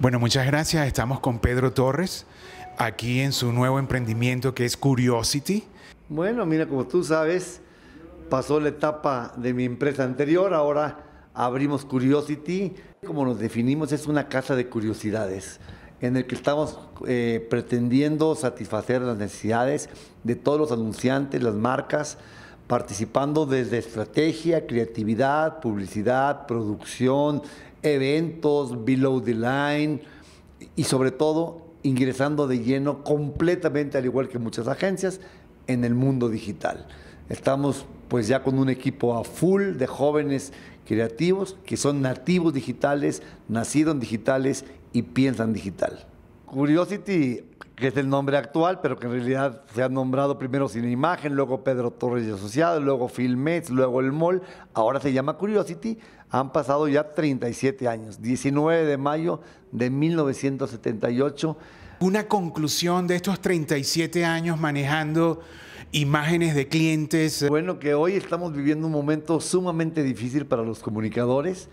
Bueno, muchas gracias. Estamos con Pedro Torres aquí en su nuevo emprendimiento que es Curiosity. Bueno, mira, como tú sabes, pasó la etapa de mi empresa anterior, ahora abrimos Curiosity. Como nos definimos, es una casa de curiosidades en el que estamos eh, pretendiendo satisfacer las necesidades de todos los anunciantes, las marcas, participando desde estrategia, creatividad, publicidad, producción, eventos, below the line y sobre todo ingresando de lleno completamente, al igual que muchas agencias, en el mundo digital. Estamos pues ya con un equipo a full de jóvenes creativos que son nativos digitales, nacidos digitales y piensan digital. Curiosity, que es el nombre actual, pero que en realidad se ha nombrado primero sin Imagen, luego Pedro Torres y Asociado, luego Filmets, luego El Mall, ahora se llama Curiosity, han pasado ya 37 años, 19 de mayo de 1978. Una conclusión de estos 37 años manejando imágenes de clientes. Bueno, que hoy estamos viviendo un momento sumamente difícil para los comunicadores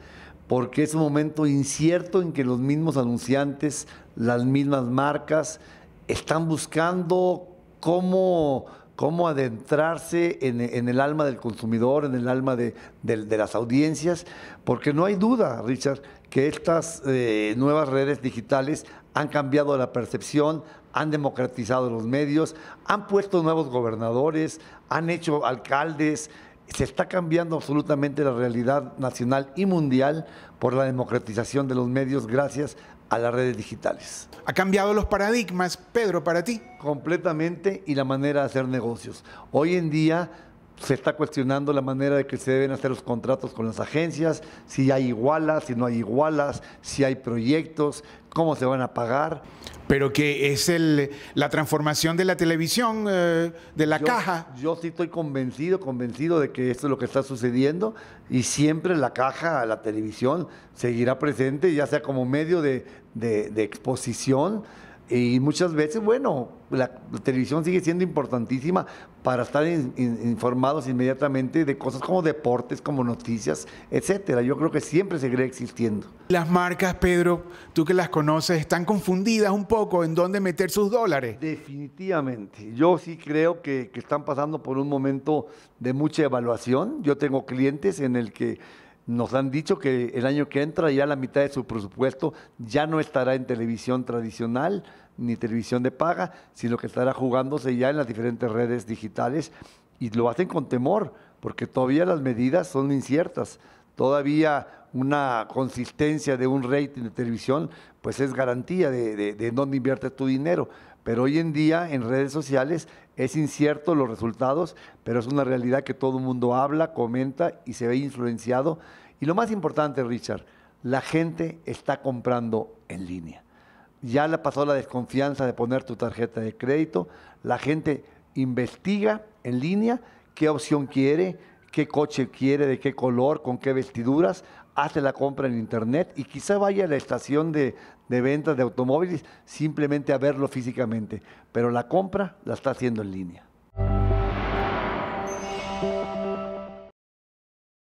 porque es un momento incierto en que los mismos anunciantes, las mismas marcas, están buscando cómo, cómo adentrarse en, el alma del consumidor, en el alma de, las audiencias, porque no hay duda, Richard, que estas eh, nuevas redes digitales han cambiado la percepción, han democratizado los medios, han puesto nuevos gobernadores, han hecho alcaldes, se está cambiando absolutamente la realidad nacional y mundial por la democratización de los medios gracias a las redes digitales. ¿Ha cambiado los paradigmas, Pedro, para ti? Completamente y la manera de hacer negocios. Hoy en día se está cuestionando la manera de que se deben hacer los contratos con las agencias, si hay igualas, si no hay igualas, si hay proyectos, cómo se van a pagar. Pero que es el, la transformación de la televisión, eh, de la caja. Yo sí estoy convencido, convencido de que esto es lo que está sucediendo y siempre la caja, la televisión, seguirá presente, ya sea como medio de exposición y muchas veces, bueno, la, televisión sigue siendo importantísima para estar informados inmediatamente de cosas como deportes, como noticias, etcétera. Yo creo que siempre seguirá existiendo. Las marcas, Pedro, tú que las conoces, están confundidas un poco en dónde meter sus dólares. Definitivamente. Yo sí creo que, que están pasando por un momento de mucha evaluación. Yo tengo clientes en el que nos han dicho que el año que entra ya la mitad de su presupuesto ya no estará en televisión tradicional ni televisión de paga, sino que estará jugándose ya en las diferentes redes digitales y lo hacen con temor, porque todavía las medidas son inciertas. Todavía una consistencia de un rating de televisión, pues es garantía de, de dónde inviertes tu dinero pero hoy en día en redes sociales es incierto los resultados, pero es una realidad que todo el mundo habla, comenta y se ve influenciado. Y lo más importante, Richard, la gente está comprando en línea. Ya le pasó la desconfianza de poner tu tarjeta de crédito, la gente investiga en línea qué opción quiere, qué coche quiere, de qué color, con qué vestiduras, hace la compra en internet y quizá vaya a la estación de, de ventas de automóviles simplemente a verlo físicamente, pero la compra la está haciendo en línea.